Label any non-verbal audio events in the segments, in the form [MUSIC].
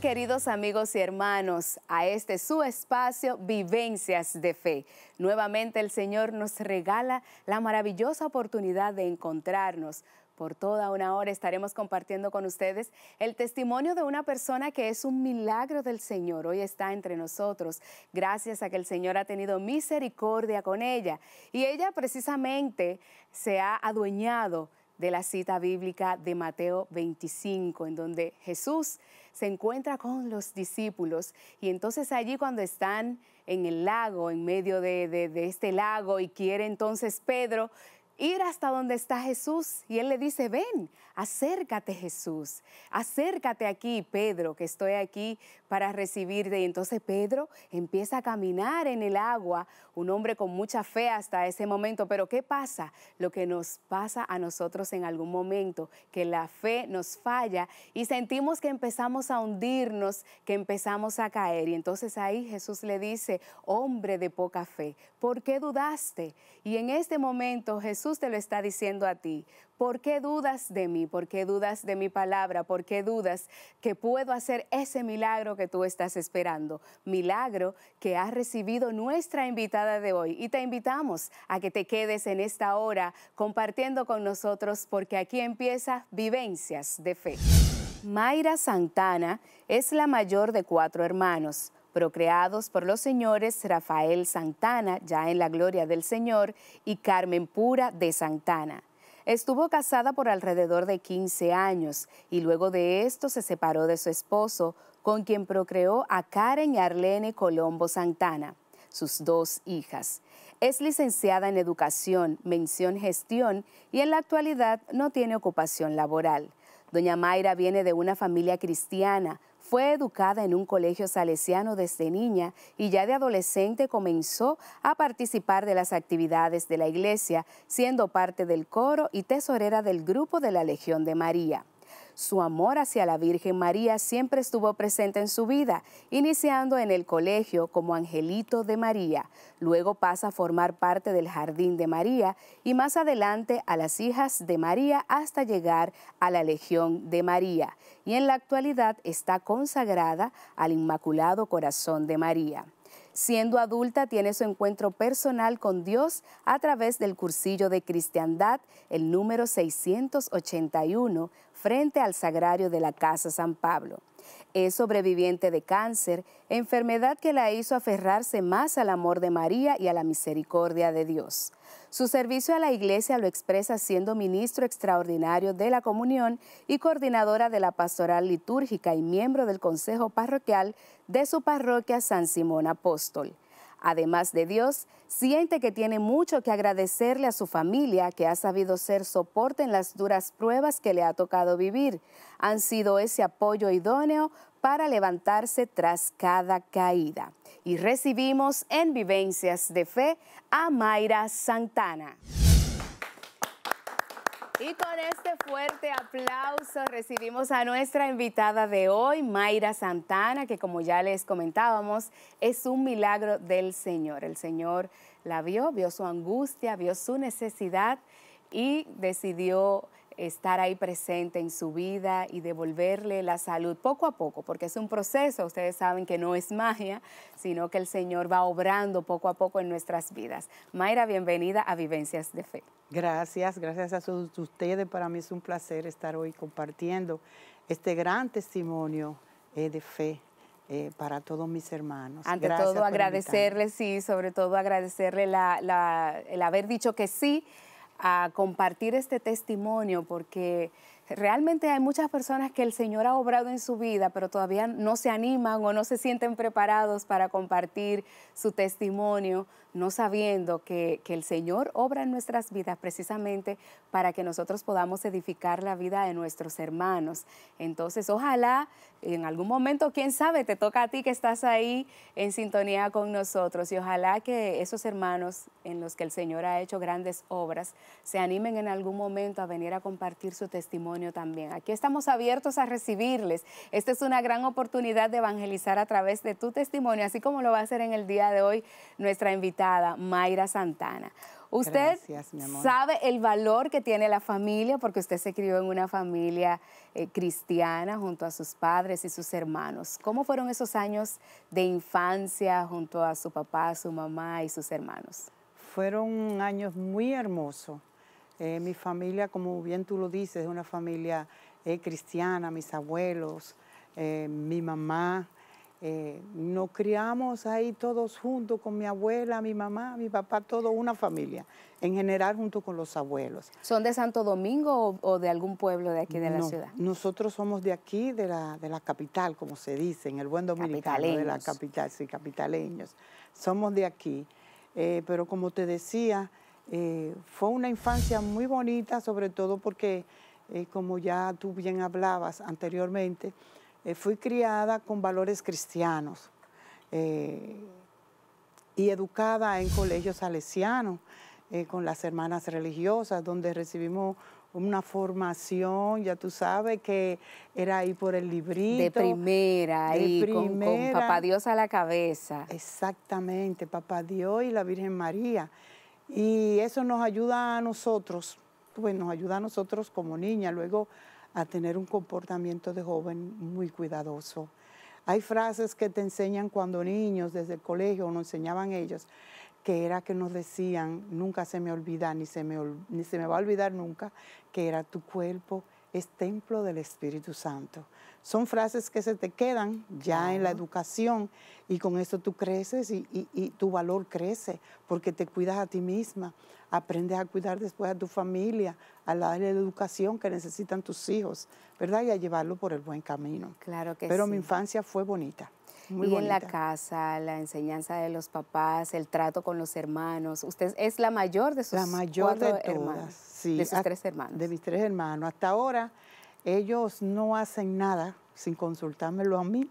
queridos amigos y hermanos a este su espacio Vivencias de Fe. Nuevamente el Señor nos regala la maravillosa oportunidad de encontrarnos. Por toda una hora estaremos compartiendo con ustedes el testimonio de una persona que es un milagro del Señor. Hoy está entre nosotros, gracias a que el Señor ha tenido misericordia con ella. Y ella precisamente se ha adueñado de la cita bíblica de Mateo 25, en donde Jesús se encuentra con los discípulos y entonces allí cuando están en el lago, en medio de, este lago y quiere entonces Pedro ir hasta donde está Jesús. Y él le dice, ven, acércate Jesús, acércate aquí, Pedro, que estoy aquí para recibirte. Y entonces Pedro empieza a caminar en el agua, un hombre con mucha fe hasta ese momento. Pero ¿qué pasa? Lo que nos pasa a nosotros en algún momento, que la fe nos falla y sentimos que empezamos a hundirnos, que empezamos a caer. Y entonces ahí Jesús le dice, hombre de poca fe, ¿por qué dudaste? Y en este momento Jesús te lo está diciendo a ti. ¿Por qué dudas de mí? ¿Por qué dudas de mi palabra? ¿Por qué dudas que puedo hacer ese milagro que tú estás esperando. Milagro que has recibido nuestra invitada de hoy. Y te invitamos a que te quedes en esta hora compartiendo con nosotros porque aquí empieza Vivencias de Fe. Mayra Santana es la mayor de cuatro hermanos procreados por los señores Rafael Santana, ya en la gloria del Señor, y Carmen Pura de Santana. Estuvo casada por alrededor de 15 años y luego de esto se separó de su esposo con quien procreó a Karen y Arlene Colombo Santana, sus dos hijas. Es licenciada en Educación, mención Gestión y en la actualidad no tiene ocupación laboral. Doña Mayra viene de una familia cristiana, fue educada en un colegio salesiano desde niña y ya de adolescente comenzó a participar de las actividades de la iglesia, siendo parte del coro y tesorera del grupo de la Legión de María. Su amor hacia la Virgen María siempre estuvo presente en su vida, iniciando en el colegio como Angelito de María. Luego pasa a formar parte del Jardín de María y más adelante a las Hijas de María hasta llegar a la Legión de María. Y en la actualidad está consagrada al Inmaculado Corazón de María. Siendo adulta tiene su encuentro personal con Dios a través del cursillo de cristiandad, el número 681 frente al sagrario de la Casa San Pablo. Es sobreviviente de cáncer, enfermedad que la hizo aferrarse más al amor de María y a la misericordia de Dios. Su servicio a la Iglesia lo expresa siendo ministro extraordinario de la comunión y coordinadora de la pastoral litúrgica y miembro del Consejo Parroquial de su parroquia San Simón Apóstol. Además de Dios, siente que tiene mucho que agradecerle a su familia que ha sabido ser soporte en las duras pruebas que le ha tocado vivir. Han sido ese apoyo idóneo para levantarse tras cada caída. Y recibimos en Vivencias de Fe a Mayra Santana. Y con este fuerte aplauso recibimos a nuestra invitada de hoy, Mayra Santana, que como ya les comentábamos, es un milagro del Señor. El Señor la vio, vio su angustia, vio su necesidad y decidió estar ahí presente en su vida y devolverle la salud poco a poco, porque es un proceso, ustedes saben que no es magia, sino que el Señor va obrando poco a poco en nuestras vidas. Mayra, bienvenida a Vivencias de Fe. Gracias, gracias a ustedes. Para mí es un placer estar hoy compartiendo este gran testimonio eh, de fe eh, para todos mis hermanos. Ante todo agradecerle, sí, sobre todo agradecerle la, el haber dicho que sí a compartir este testimonio porque realmente hay muchas personas que el Señor ha obrado en su vida, pero todavía no se animan o no se sienten preparados para compartir su testimonio, no sabiendo que, el Señor obra en nuestras vidas precisamente para que nosotros podamos edificar la vida de nuestros hermanos. Entonces, ojalá en algún momento, quién sabe, te toca a ti que estás ahí en sintonía con nosotros y ojalá que esos hermanos en los que el Señor ha hecho grandes obras se animen en algún momento a venir a compartir su testimonio también. Aquí estamos abiertos a recibirles. Esta es una gran oportunidad de evangelizar a través de tu testimonio, así como lo va a hacer en el día de hoy nuestra invitada, Mayra Santana. Usted sabe el valor que tiene la familia porque usted se crió en una familia eh, cristiana junto a sus padres y sus hermanos. ¿Cómo fueron esos años de infancia junto a su papá, su mamá y sus hermanos? Fueron años muy hermosos. Eh, mi familia, como bien tú lo dices, es una familia eh, cristiana, mis abuelos, eh, mi mamá. nos criamos ahí todos juntos con mi abuela, mi mamá, mi papá, toda una familia, en general junto con los abuelos. ¿Son de Santo Domingo o, de algún pueblo de aquí de la ciudad? Nosotros somos de aquí, de la, de la capital, como se dice, en el buen dominicano, de la capital, sí, capitaleños. Somos de aquí, pero como te decía, eh, fue una infancia muy bonita, sobre todo porque, eh, como ya tú bien hablabas anteriormente, eh, fui criada con valores cristianos y educada en colegios salesianos, con las hermanas religiosas, donde recibimos una formación, ya tú sabes que era ahí por el librito. De primera, ahí con Papá Dios a la cabeza. Exactamente, Papá Dios y la Virgen María. Y eso nos ayuda a nosotros, pues nos ayuda a nosotros como niña luego a tener un comportamiento de joven muy cuidadoso. Hay frases que te enseñan cuando niños desde el colegio nos enseñaban ellos, que era que nos decían, nunca se me olvida, ni se me, ni se me va a olvidar nunca, que era tu cuerpo es templo del Espíritu Santo. Son frases que se te quedan ya en la educación y con eso tú creces y, tu valor crece porque te cuidas a ti misma, aprendes a cuidar después a tu familia, a darle la educación que necesitan tus hijos, ¿verdad? Y a llevarlo por el buen camino. Claro que Pero mi infancia fue bonita y en la casa, la enseñanza de los papás, el trato con los hermanos. Usted es la mayor de sus la mayor de hermanos, de sus tres hermanos. De mis tres hermanos. Hasta ahora ellos no hacen nada sin consultármelo a mí.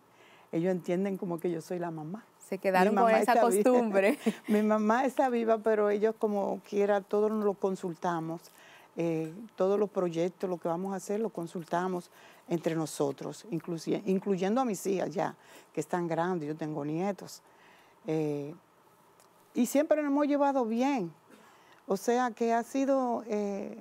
Ellos entienden como que yo soy la mamá. Se quedaron con esa costumbre. [LAUGHS] Mi mamá está viva, pero ellos como quiera, todos nos lo consultamos eh, todos los proyectos, lo que vamos a hacer, lo consultamos entre nosotros, incluyendo a mis hijas ya, que están grandes, yo tengo nietos. Eh, y siempre nos hemos llevado bien. O sea que ha sido eh,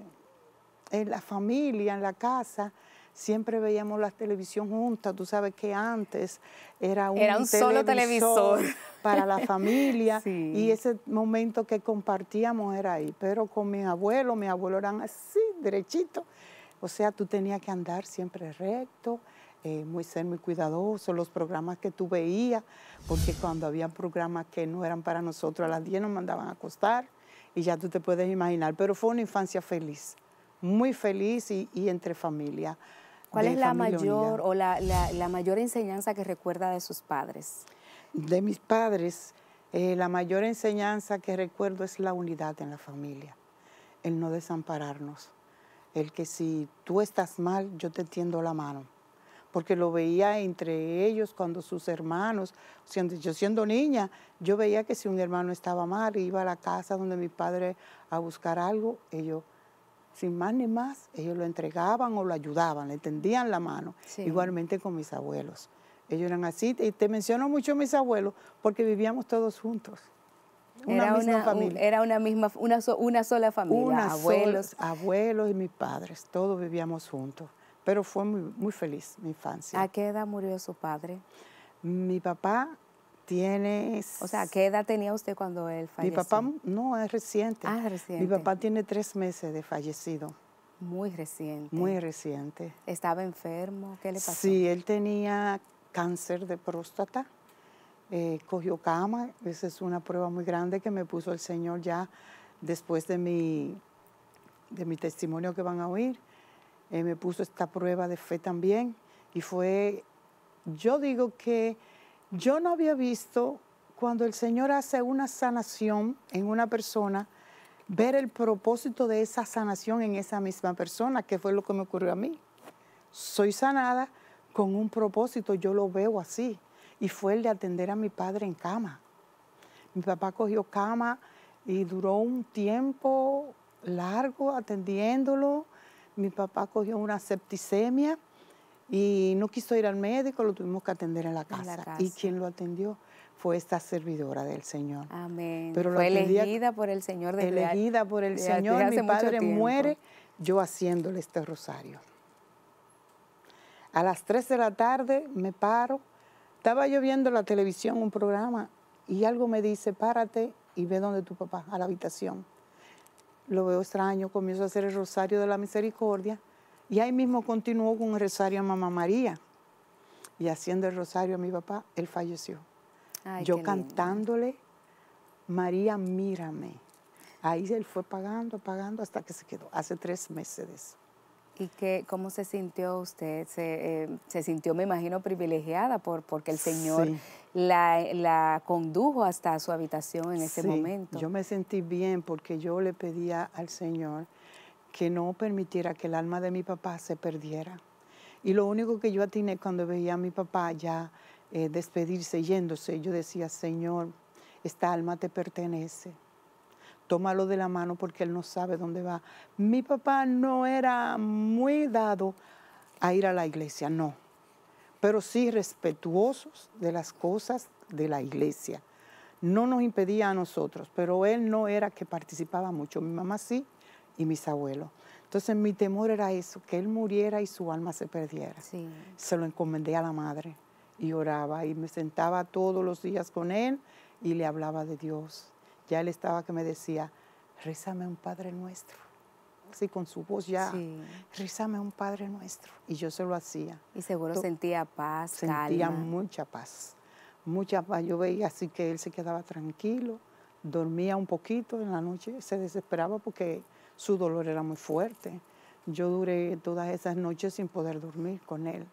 en la familia, en la casa, siempre veíamos la televisión juntas. Tú sabes que antes era un, solo televisor [LAUGHS] para la familia [LAUGHS] y ese momento que compartíamos era ahí. Pero con mi abuelo, mi abuelo eran así, derechitos. O sea, tú tenías que andar siempre recto. Eh, muy ser muy cuidadoso, los programas que tú veías, porque cuando había programas que no eran para nosotros, a las 10 nos mandaban a acostar y ya tú te puedes imaginar, pero fue una infancia feliz, muy feliz y, y entre familia. ¿Cuál es la mayor o la, mayor enseñanza que recuerda de sus padres? De mis padres, eh, la mayor enseñanza que recuerdo es la unidad en la familia, el no desampararnos, el que si tú estás mal, yo te tiendo la mano, porque lo veía entre ellos cuando sus hermanos, siendo, yo siendo niña, yo veía que si un hermano estaba mal, iba a la casa donde mi padre a buscar algo, ellos sin más ni más, ellos lo entregaban o lo ayudaban, le tendían la mano, igualmente con mis abuelos. Ellos eran así, y te menciono mucho mis abuelos porque vivíamos todos juntos. Una era misma una, familia. era una misma, una, sola familia, abuelos. abuelos y mis padres, todos vivíamos juntos. Pero fue muy, muy feliz mi infancia. ¿A qué edad murió su padre? Mi papá Tienes. O sea, ¿qué edad tenía usted cuando él falleció? Mi papá, no, es reciente. Ah, reciente. Mi papá tiene tres meses de fallecido. Muy reciente. Muy reciente. ¿Estaba enfermo? ¿Qué le pasó? Sí, él tenía cáncer de próstata. Eh, cogió cama. Esa es una prueba muy grande que me puso el Señor ya después de mi, de mi testimonio que van a oír. Eh, me puso esta prueba de fe también. Y fue, yo digo que yo no había visto cuando el Señor hace una sanación en una persona, ver el propósito de esa sanación en esa misma persona, que fue lo que me ocurrió a mí. Soy sanada con un propósito, yo lo veo así, y fue el de atender a mi padre en cama. Mi papá cogió cama y duró un tiempo largo atendiéndolo. Mi papá cogió una septicemia y no quiso ir al médico, lo tuvimos que atender en la casa. Y quien lo atendió fue esta servidora del Señor. Amén. Pero fue elegida por el Señor. elegida por el Señor. Mi padre muere yo haciéndole este rosario. A las 3 de la tarde me paro. Estaba yo viendo la televisión, un programa, y algo me dice, párate y ve donde tu papá, a la habitación. Lo veo extraño, comienzo a hacer el rosario de la misericordia y ahí mismo continuó con un rosario a Mamá María. Y haciendo el rosario a mi papá, él falleció. Yo cantándole, María, mírame. Ahí él fue pagando, pagando hasta que se quedó, hace tres meses de eso. ¿Y qué, cómo se sintió usted? Se, eh, sintió, me imagino, privilegiada por, porque el Señor la, condujo hasta su habitación en ese momento. Yo me sentí bien porque yo le pedía al Señor que no permitiera que el alma de mi papá se perdiera. Y lo único que yo atiné cuando veía a mi papá ya eh, despedirse, yéndose, yo decía, Señor, esta alma te pertenece. Tómalo de la mano porque él no sabe dónde va. Mi papá no era muy dado a ir a la iglesia, no. Pero sí respetuosos de las cosas de la iglesia. No nos impedía a nosotros, pero él no era que participaba mucho. Mi mamá sí, y mis abuelos. Entonces mi temor era eso, que él muriera y su alma se perdiera. Sí. Se lo encomendé a la madre y oraba y me sentaba todos los días con él y le hablaba de Dios. Ya él estaba que me decía, rézame un Padre Nuestro. Así con su voz ya, sí. un Padre Nuestro. Y yo se lo hacía. Y seguro sentía paz, Sentía mucha paz, mucha paz. Yo veía así que él se quedaba tranquilo, dormía un poquito en la noche, se desesperaba porque su dolor era muy fuerte. Yo duré todas esas noches sin poder dormir con él.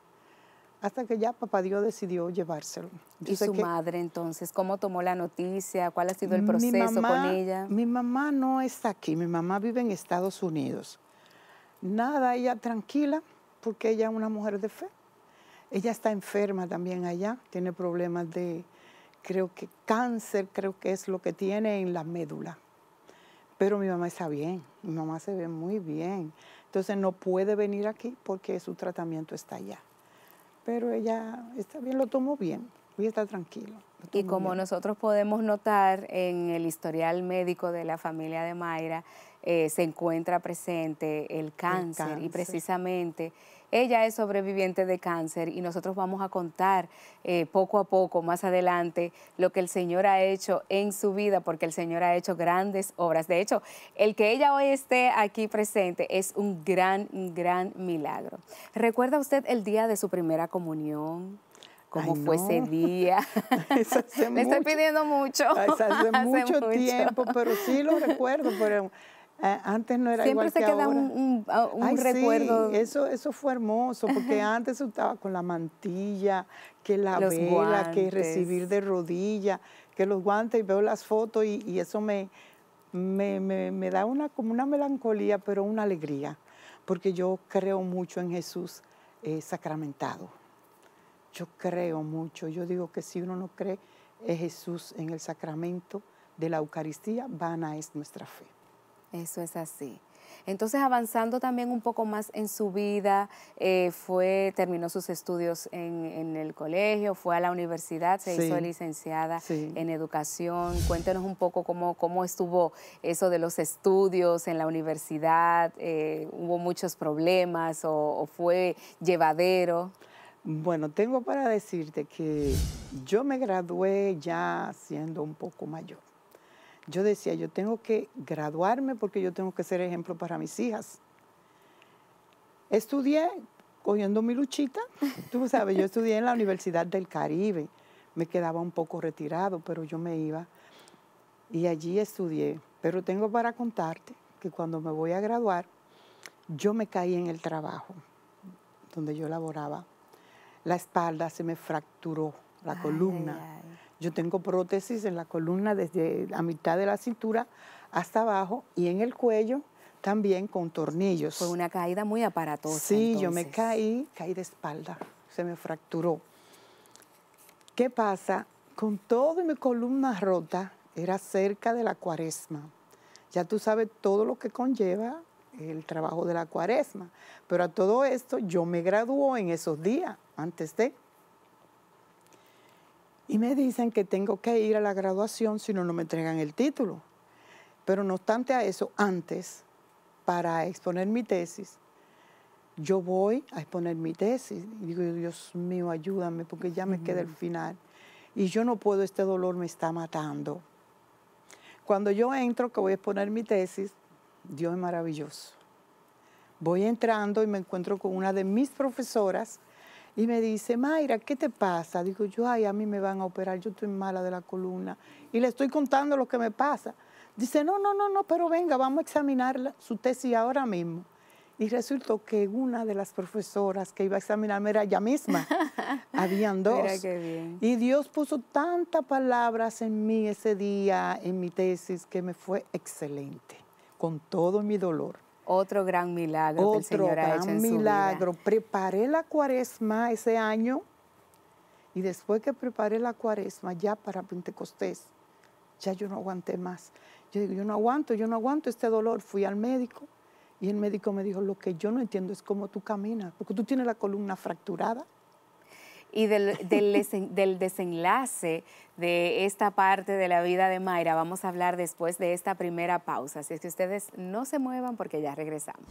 Hasta que ya papá Dios decidió llevárselo. ¿Y su madre entonces? ¿Cómo tomó la noticia? ¿Cuál ha sido el proceso con ella? Mi mamá no está aquí, mi mamá vive en Estados Unidos. Nada, ella tranquila, porque ella es una mujer de fe. Ella está enferma también allá, tiene problemas de, creo que cáncer, creo que es lo que tiene en la médula. Pero mi mamá está bien, mi mamá se ve muy bien. Entonces no puede venir aquí porque su tratamiento está allá. Pero ella está bien, lo tomó bien y está tranquilo. Y como nosotros podemos notar en el historial médico de la familia de Mayra, eh, se encuentra presente el cáncer. y precisamente ella es sobreviviente de cáncer y nosotros vamos a contar eh, poco a poco, más adelante, lo que el Señor ha hecho en su vida, porque el Señor ha hecho grandes obras. De hecho, el que ella hoy esté aquí presente es un gran, gran milagro. ¿Recuerda usted el día de su primera comunión? cómo fue ese día. [LAUGHS] [LAUGHS] Le estoy pidiendo mucho. hace, [LAUGHS] mucho, tiempo, pero sí lo recuerdo. Pero eh, antes no era Siempre se queda un, un, ah, recuerdo. eso, eso fue hermoso, [LAUGHS] porque antes estaba con la mantilla, que la vela, que recibir de rodilla, que los guantes, y veo las fotos y, eso me, me, da una, como una melancolía, pero una alegría, porque yo creo mucho en Jesús eh, sacramentado. Yo creo mucho, yo digo que si uno no cree en eh, Jesús en el sacramento de la Eucaristía, vana es nuestra fe. Eso es así. Entonces, avanzando también un poco más en su vida, eh, fue, terminó sus estudios en, el colegio, fue a la universidad, se hizo licenciada en educación. Cuéntenos un poco cómo, estuvo eso de los estudios en la universidad, eh, hubo muchos problemas o fue llevadero. Bueno, tengo para decirte que yo me gradué ya siendo un poco mayor yo decía, yo tengo que graduarme porque yo tengo que ser ejemplo para mis hijas. Estudié cogiendo mi luchita, [LAUGHS] tú sabes, yo estudié en la Universidad del Caribe, me quedaba un poco retirado, pero yo me iba y allí estudié. Pero tengo para contarte que cuando me voy a graduar, yo me caí en el trabajo donde yo laboraba. La espalda se me fracturó, la columna. Yo tengo prótesis en la columna desde la mitad de la cintura hasta abajo y en el cuello también con tornillos. Fue una caída muy aparatosa. Sí, yo me caí, caí de espalda, se me fracturó. ¿Qué pasa? Con toda mi columna rota, era cerca de la cuaresma. Ya tú sabes todo lo que conlleva el trabajo de la cuaresma. Pero a todo esto yo me graduó en esos días, antes de... Y me dicen que tengo que ir a la graduación si no, no me entregan el título. Pero no obstante a eso, antes, para exponer mi tesis, yo voy a exponer mi tesis. Y digo, Dios mío, ayúdame porque ya me queda el final. Y yo no puedo, este dolor me está matando. Cuando yo entro, que voy a exponer mi tesis, Dios es maravilloso. Voy entrando y me encuentro con una de mis profesoras y me dice, Mayra, ¿qué te pasa? Digo yo, ay, a mí me van a operar, yo estoy mala de la columna. Y le estoy contando lo que me pasa. Dice, no, no, no, no, pero venga, vamos a examinar su tesis ahora mismo. Y resultó que una de las profesoras que iba a examinarme era ella misma. [LAUGHS] Habían dos. bien. Y Dios puso tantas palabras en mí ese día, en mi tesis, que me fue excelente, con todo mi dolor. Otro gran milagro Otro Señor gran ha milagro. Preparé la cuaresma ese año y después que preparé la cuaresma ya para Pentecostés, ya yo no aguanté más. Yo digo, yo no aguanto, yo no aguanto este dolor. Fui al médico y el médico me dijo, lo que yo no entiendo es cómo tú caminas, porque tú tienes la columna fracturada y [LAUGHS] del, desenlace de esta parte de la vida de Mayra vamos a hablar después de esta primera pausa. Así es que ustedes no se muevan porque ya regresamos.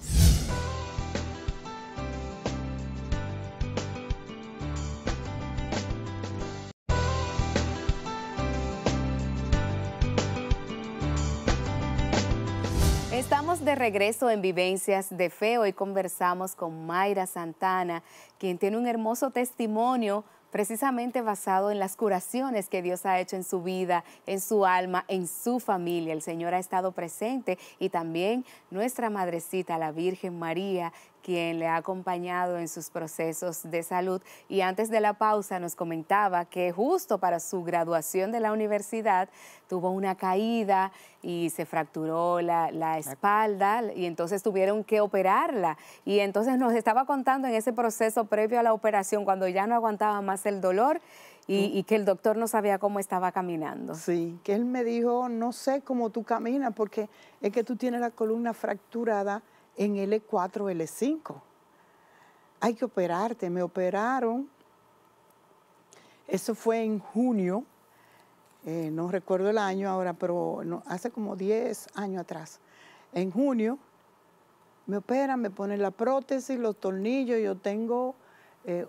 de regreso en Vivencias de Fe. Hoy conversamos con Mayra Santana, quien tiene un hermoso testimonio precisamente basado en las curaciones que Dios ha hecho en su vida, en su alma, en su familia. El Señor ha estado presente y también nuestra madrecita, la Virgen María, quien le ha acompañado en sus procesos de salud. Y antes de la pausa nos comentaba que justo para su graduación de la universidad tuvo una caída y se fracturó la, espalda y entonces tuvieron que operarla. Y entonces nos estaba contando en ese proceso previo a la operación, cuando ya no aguantaba más el dolor, y, y, que el doctor no sabía cómo estaba caminando. Sí, que él me dijo, no sé cómo tú caminas porque es que tú tienes la columna fracturada en L4, e L5. E Hay que operarte. Me operaron. Eso fue en junio. Eh, no recuerdo el año ahora, pero hace como 10 años atrás. En junio me operan, me ponen la prótesis, los tornillos. Yo tengo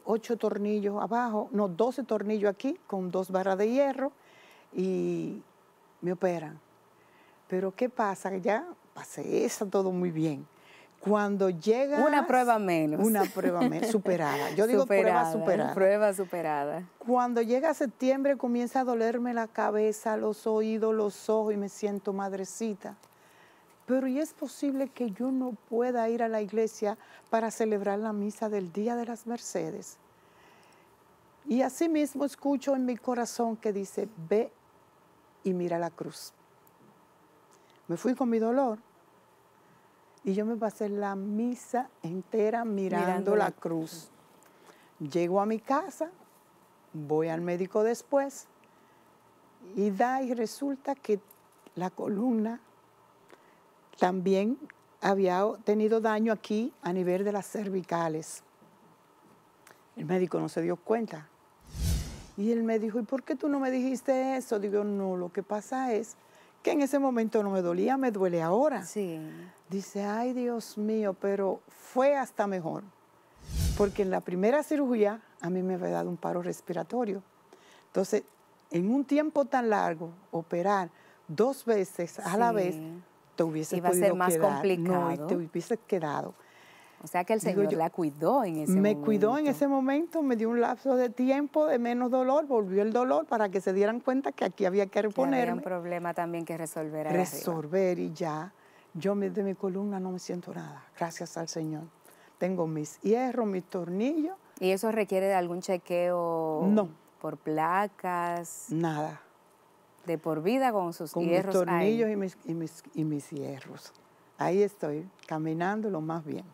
8 eh, tornillos abajo, no, 12 tornillos aquí con dos barras de hierro y me operan. Pero ¿qué pasa? Ya pasé eso todo muy bien cuando llega una prueba menos una prueba menos superada yo digo prueba ¿eh? superada prueba superada cuando llega septiembre comienza a dolerme la cabeza los oídos los ojos y me siento madrecita pero y es posible que yo no pueda ir a la iglesia para celebrar la misa del día de las Mercedes y asimismo escucho en mi corazón que dice ve y mira la cruz me fui con mi dolor y yo me pasé la misa entera mirando, la, cruz. cruz. Llego a mi casa, voy al médico después y da y resulta que la columna también había tenido daño aquí a nivel de las cervicales. El médico no se dio cuenta. Y él me dijo, ¿y por qué tú no me dijiste eso? Digo, no, lo que pasa es que en ese momento no me dolía, me duele ahora. Sí. Dice, ay Dios mío, pero fue hasta mejor, porque en la primera cirugía a mí me había dado un paro respiratorio. Entonces, en un tiempo tan largo, operar dos veces a la vez, te hubiese Iba a ser más complicado. No, te hubiese quedado. O sea que el Señor la cuidó en ese momento. Me cuidó en ese momento, me dio un lapso de tiempo de menos dolor, volvió el dolor para que se dieran cuenta que aquí había que reponer. Había un problema también que resolver. Resolver y ya. Yo de mi columna no me siento nada, gracias al Señor. Tengo mis hierros, mis tornillos. ¿Y eso requiere de algún chequeo? No. ¿Por placas? Nada. ¿De por vida con sus hierros? Con mis tornillos Y, mis, y mis hierros. Ahí estoy, caminando lo más bien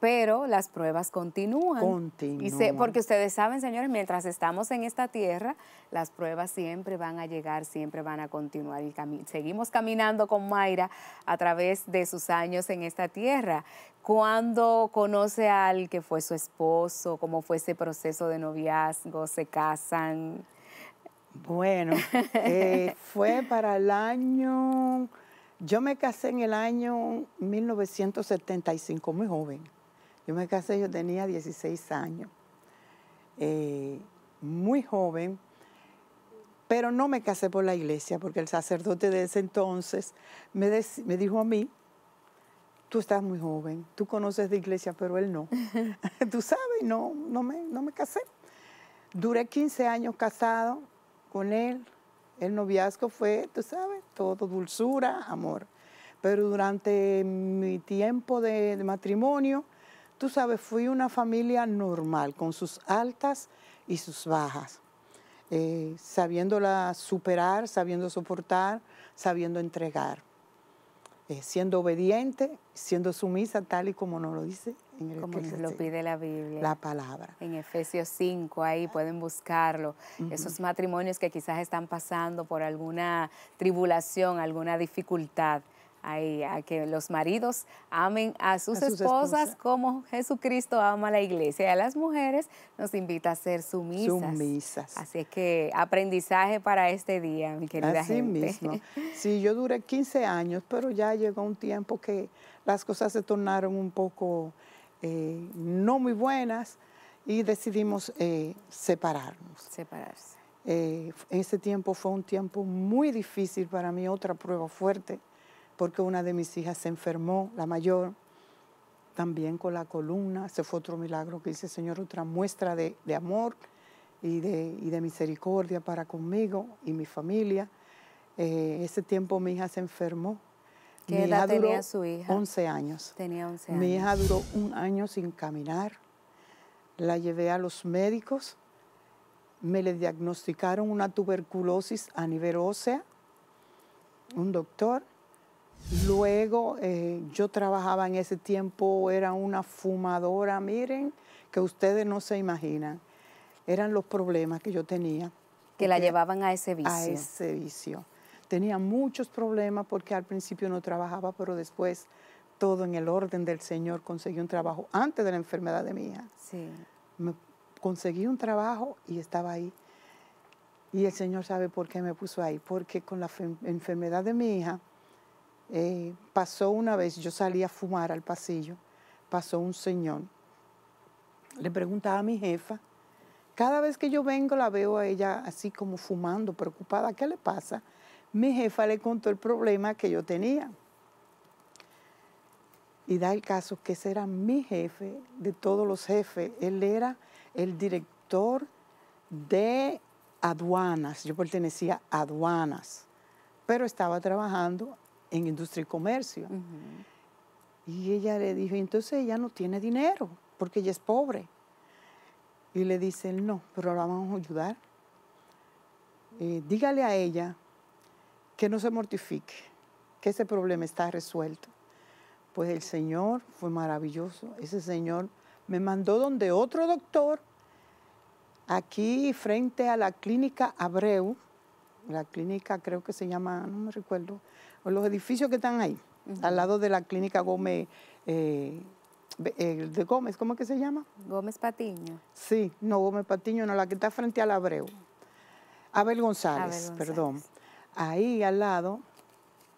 pero las pruebas continúan. Continúan. porque ustedes saben, señores, mientras estamos en esta tierra, las pruebas siempre van a llegar, siempre van a continuar. seguimos caminando con Mayra a través de sus años en esta tierra. Cuando conoce al que fue su esposo, cómo fue ese proceso de noviazgo, se casan. Bueno, [LAUGHS] eh, fue para el año, yo me casé en el año 1975, muy joven yo me casé, yo tenía 16 años, eh, muy joven, pero no me casé por la iglesia, porque el sacerdote de ese entonces me, dijo a mí, tú estás muy joven, tú conoces de iglesia, pero él no. [LAUGHS] [LAUGHS] tú sabes, no, no, me, no me casé. Duré 15 años casado con él. El noviazgo fue, tú sabes, todo dulzura, amor. Pero durante mi tiempo de matrimonio, Tú sabes, fui una familia normal, con sus altas y sus bajas, eh, sabiéndola superar, sabiendo soportar, sabiendo entregar, eh, siendo obediente, siendo sumisa, tal y como nos lo dice en el lo pide la Biblia. La palabra. En Efesios 5, ahí pueden buscarlo. Esos matrimonios que quizás están pasando por alguna tribulación, alguna dificultad a que los maridos amen a sus, esposas, como Jesucristo ama a la iglesia. Y a las mujeres nos invita a ser sumisas. Sumisas. Así que aprendizaje para este día, mi querida Así gente. mismo. [LAUGHS] Sí, yo duré 15 años, pero ya llegó un tiempo que las cosas se tornaron un poco eh, no muy buenas y decidimos eh, separarnos. Separarse. Eh, ese tiempo fue un tiempo muy difícil para mí, otra prueba fuerte porque una de mis hijas se enfermó, la mayor, también con la columna. Ese fue otro milagro que hice, Señor, otra muestra de, amor y de, misericordia para conmigo y mi familia. Eh, ese tiempo mi hija se enfermó. ¿Qué mi edad hija tenía su hija? 11 años. Tenía 11 años. Mi hija duró un año sin caminar. La llevé a los médicos. Me le diagnosticaron una tuberculosis a nivel ósea. Un doctor Luego eh, yo trabajaba en ese tiempo, era una fumadora, miren, que ustedes no se imaginan. Eran los problemas que yo tenía. Que la llevaban a ese vicio. A ese vicio. Tenía muchos problemas porque al principio no trabajaba, pero después todo en el orden del Señor conseguí un trabajo antes de la enfermedad de mi hija. Sí. Me conseguí un trabajo y estaba ahí. Y el Señor sabe por qué me puso ahí, porque con la enfermedad de mi hija, eh, pasó una vez, yo salí a fumar al pasillo, pasó un señor. Le preguntaba a mi jefa, cada vez que yo vengo la veo a ella así como fumando, preocupada, ¿qué le pasa? Mi jefa le contó el problema que yo tenía. Y da el caso que ese era mi jefe de todos los jefes. Él era el director de aduanas. Yo pertenecía a aduanas, pero estaba trabajando en industria y comercio. Y ella le dijo, entonces ella no tiene dinero porque ella es pobre. Y le dice no, pero la vamos a ayudar. Eh, dígale a ella que no se mortifique, que ese problema está resuelto. Pues el Señor fue maravilloso. Ese Señor me mandó donde otro doctor, aquí frente a la clínica Abreu, la clínica creo que se llama, no me recuerdo, los edificios que están ahí, al lado de la clínica Gómez, eh, eh, de Gómez, ¿cómo es que se llama? Gómez Patiño. Sí, no Gómez Patiño, no, la que está frente al Abreu. Abel Abel González, perdón. Ahí al lado,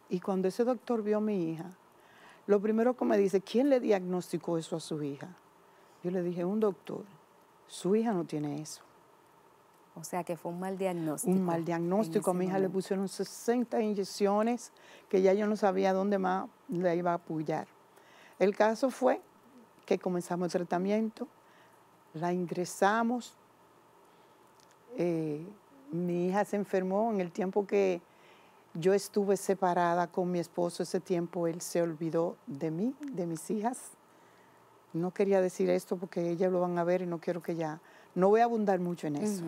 y cuando ese doctor vio a mi hija, lo primero que me dice, ¿quién le diagnosticó eso a su hija? Yo le dije, un doctor, su hija no tiene eso. O sea que fue un mal diagnóstico. Un mal diagnóstico. A mi hija le pusieron 60 inyecciones que ya yo no sabía dónde más le iba a apoyar. El caso fue que comenzamos el tratamiento, la ingresamos. Eh, mi hija se enfermó en el tiempo que yo estuve separada con mi esposo. Ese tiempo él se olvidó de mí, de mis hijas. No quería decir esto porque ellas lo van a ver y no quiero que ya no voy a abundar mucho en eso,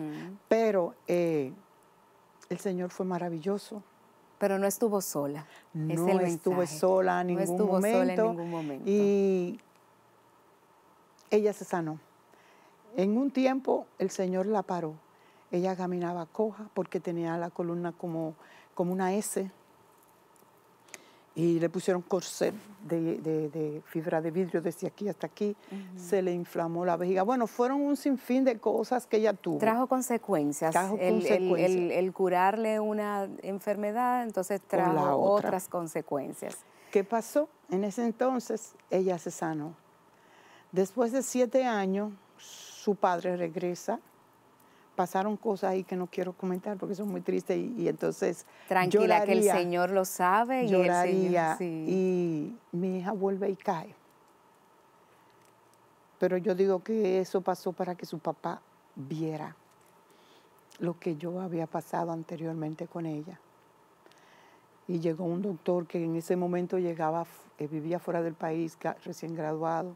pero eh, el Señor fue maravilloso. Pero no estuvo sola. No sola estuvo sola en ningún momento. Y ella se sanó. En un tiempo el Señor la paró. Ella caminaba coja porque tenía la columna como una S y le pusieron corset de, fibra de vidrio desde aquí hasta aquí, se le inflamó la vejiga. Bueno, fueron un sinfín de cosas que ella tuvo. Trajo consecuencias. Trajo el, consecuencias. El, curarle una enfermedad, entonces trajo otras consecuencias. ¿Qué pasó? En ese entonces ella se sanó. Después de siete años, su padre regresa pasaron cosas ahí que no quiero comentar porque son muy tristes y, entonces tranquila que el señor lo sabe y y mi hija vuelve y cae pero yo digo que eso pasó para que su papá viera lo que yo había pasado anteriormente con ella y llegó un doctor que en ese momento llegaba eh, vivía fuera del país recién graduado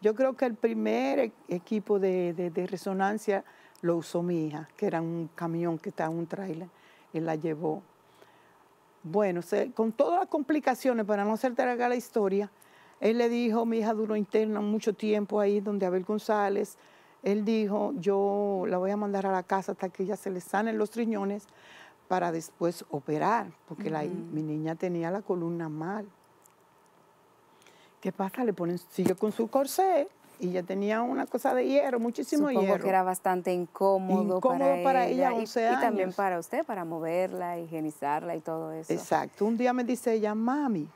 yo creo que el primer e-, equipo de resonancia lo usó mi hija, que era un camión que estaba en un trailer, él la llevó. Bueno, con todas las complicaciones, para no hacerte la historia, él le dijo, mi hija duró interna mucho tiempo ahí donde Abel González, él dijo, yo la voy a mandar a la casa hasta que ella se le sanen los riñones para después operar, porque mi niña tenía la columna mal. ¿Qué pasa? Le ponen, sigue con su corsé, y ya tenía una cosa de hierro, muchísimo hierro. que era bastante incómodo, para, ella. y, también para usted, para moverla, higienizarla y todo eso. Exacto. Un día me dice ella, mami,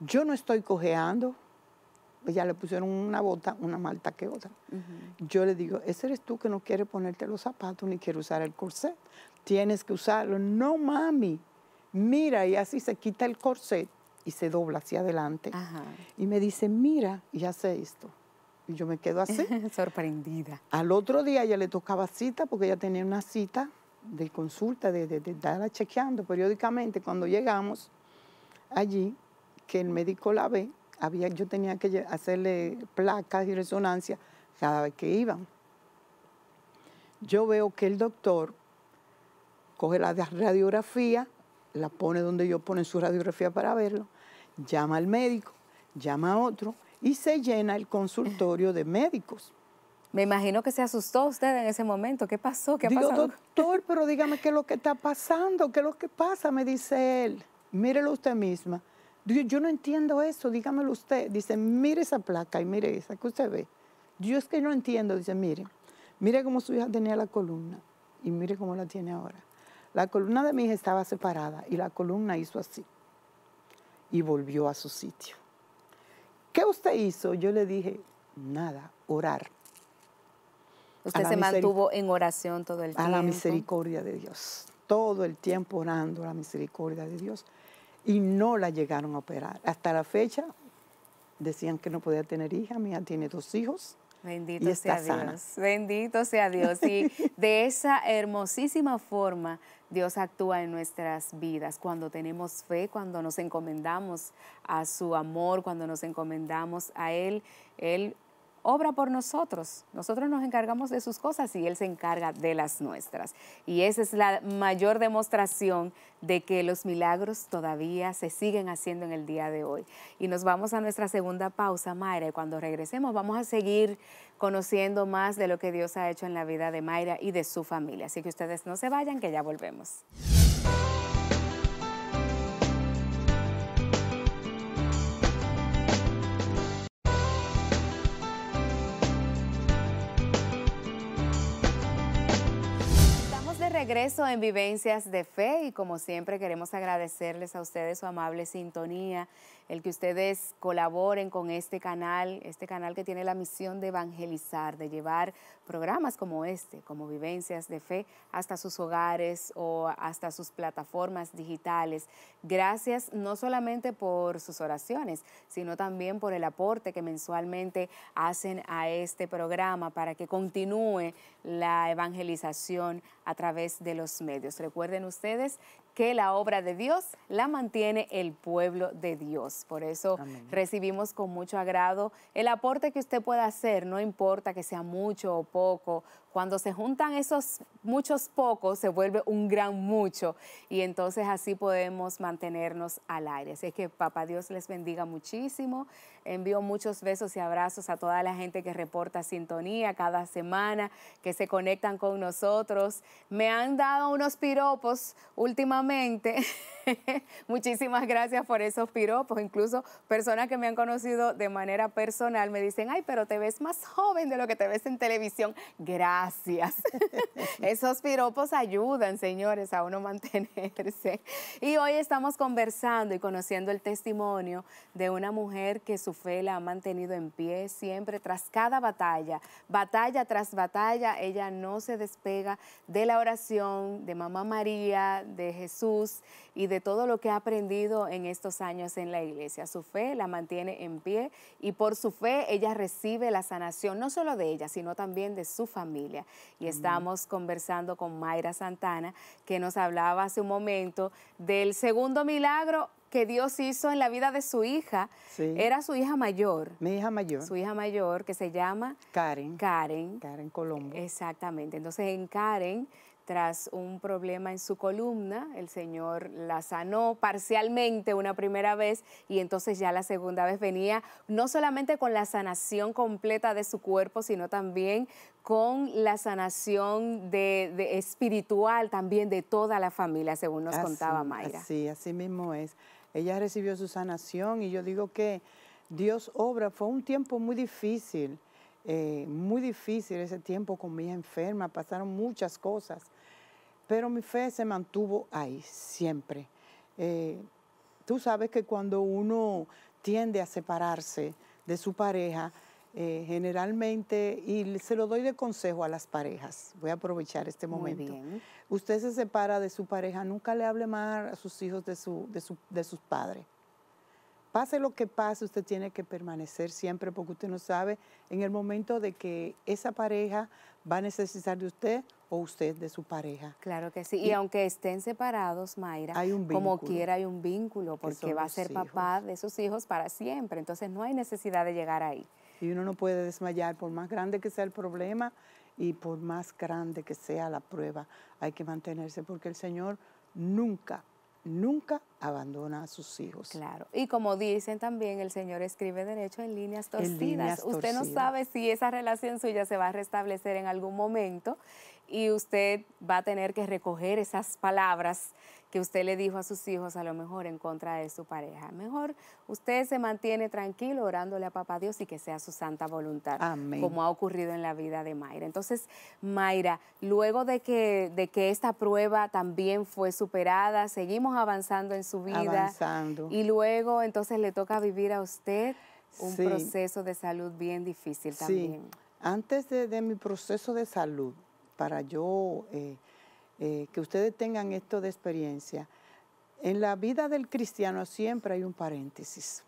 yo no estoy cojeando. Ella le pusieron una bota, una malta que otra. Yo le digo, ese eres tú que no quiere ponerte los zapatos ni quiere usar el corset. Tienes que usarlo. No, mami. Mira, y así se quita el corset y se dobla hacia adelante. Y me dice, mira, y hace esto. Y yo me quedo así. [LAUGHS] Sorprendida. Al otro día ya le tocaba cita porque ella tenía una cita de consulta, de, de, darla chequeando periódicamente. Cuando llegamos allí, que el médico la ve, había, yo tenía que hacerle placas y resonancia cada vez que iban. Yo veo que el doctor coge la radiografía, la pone donde yo pone su radiografía para verlo, llama al médico, llama a otro y se llena el consultorio de médicos. Me imagino que se asustó usted en ese momento. ¿Qué pasó? ¿Qué Digo, doctor, [LAUGHS] pero dígame qué es lo que está pasando, qué es lo que pasa, me dice él. Mírelo usted misma. yo no entiendo eso, dígamelo usted. Dice, mire esa placa y mire esa que usted ve. Yo es que no entiendo. Dice, mire, mire cómo su hija tenía la columna y mire cómo la tiene ahora. La columna de mi hija estaba separada y la columna hizo así y volvió a su sitio. ¿Qué usted hizo? Yo le dije, nada, orar. Usted se mantuvo en oración todo el tiempo. A la misericordia de Dios. Todo el tiempo orando a la misericordia de Dios. Y no la llegaron a operar. Hasta la fecha decían que no podía tener hija, mía tiene dos hijos. Bendito sea Dios. Bendito sea Dios. Y [LAUGHS] de esa hermosísima forma Dios actúa en nuestras vidas cuando tenemos fe, cuando nos encomendamos a su amor, cuando nos encomendamos a Él. Él obra por nosotros. Nosotros nos encargamos de sus cosas y Él se encarga de las nuestras. Y esa es la mayor demostración de que los milagros todavía se siguen haciendo en el día de hoy. Y nos vamos a nuestra segunda pausa, Mayra, y cuando regresemos vamos a seguir conociendo más de lo que Dios ha hecho en la vida de Mayra y de su familia. Así que ustedes no se vayan, que ya volvemos. regreso en Vivencias de Fe y como siempre queremos agradecerles a ustedes su amable sintonía el que ustedes colaboren con este canal, este canal que tiene la misión de evangelizar, de llevar programas como este, como Vivencias de Fe, hasta sus hogares o hasta sus plataformas digitales. Gracias no solamente por sus oraciones, sino también por el aporte que mensualmente hacen a este programa para que continúe la evangelización a través de los medios. Recuerden ustedes que la obra de Dios la mantiene el pueblo de Dios. Por eso recibimos con mucho agrado el aporte que usted pueda hacer, no importa que sea mucho o poco, cuando se juntan esos muchos pocos, se vuelve un gran mucho y entonces así podemos mantenernos al aire. Así que papá Dios les bendiga muchísimo. Envío muchos besos y abrazos a toda la gente que reporta sintonía cada semana, que se conectan con nosotros. Me han dado unos piropos últimamente. [LAUGHS] Muchísimas gracias por esos piropos. Incluso personas que me han conocido de manera personal me dicen, ay, pero te ves más joven de lo que te ves en televisión. Gracias Gracias. [LAUGHS] Esos piropos ayudan, señores, a uno [LAUGHS] mantenerse. Y hoy estamos conversando y conociendo el testimonio de una mujer que su fe la ha mantenido en pie siempre tras cada batalla. Batalla tras batalla, ella no se despega de la oración de Mamá María, de Jesús y de todo lo que ha aprendido en estos años en la iglesia. Su fe la mantiene en pie y por su fe ella recibe la sanación no solo de ella, sino también de su familia. Y mm. estamos conversando con Mayra Santana, que nos hablaba hace un momento del segundo milagro que Dios hizo en la vida de su hija. Era su hija mayor. Mi hija mayor. Su hija mayor, que se llama... Karen. Karen. Karen Colombo. Exactamente. Entonces, en Karen tras un problema en su columna. El Señor la sanó parcialmente una primera vez y entonces ya la segunda vez venía no solamente con la sanación completa de su cuerpo, sino también con la sanación de, espiritual también de toda la familia, según nos contaba Mayra. Sí, así mismo es. Ella recibió su sanación y yo digo que Dios obra. Fue un tiempo muy difícil. Eh, muy difícil ese tiempo con mi enferma, pasaron muchas cosas, pero mi fe se mantuvo ahí siempre. Eh, tú sabes que cuando uno tiende a separarse de su pareja, eh, generalmente, y se lo doy de consejo a las parejas, voy a aprovechar este momento. Usted se separa de su pareja, nunca le hable mal a sus hijos de, su, de, de sus padres. Pase lo que pase, usted tiene que permanecer siempre porque usted no sabe en el momento de que esa pareja va a necesitar de usted o usted de su pareja. Claro que sí. Y, aunque estén separados, Mayra, como quiera hay un vínculo, porque va a ser papá de sus hijos para siempre. Entonces no hay necesidad de llegar ahí. Y uno no puede desmayar, por más grande que sea el problema y por más grande que sea la prueba, hay que mantenerse, porque el Señor nunca, nunca abandona a sus hijos. Claro, y como dicen también, el Señor escribe derecho en líneas torcidas. Usted no sabe si esa relación suya se va a restablecer en algún momento y usted va a tener que recoger esas palabras que usted le dijo a sus hijos a lo mejor en contra de su pareja. Mejor usted se mantiene tranquilo orándole a papá Dios y que sea su santa voluntad, Amén. como ha ocurrido en la vida de Mayra. Entonces, Mayra, luego de que, de que esta prueba también fue superada, seguimos avanzando en su vida. Avanzando. Y luego entonces le toca vivir a usted un proceso de salud bien difícil también. Antes de mi proceso de salud, para yo eh, eh, que ustedes tengan esto de experiencia. En la vida del cristiano siempre hay un paréntesis,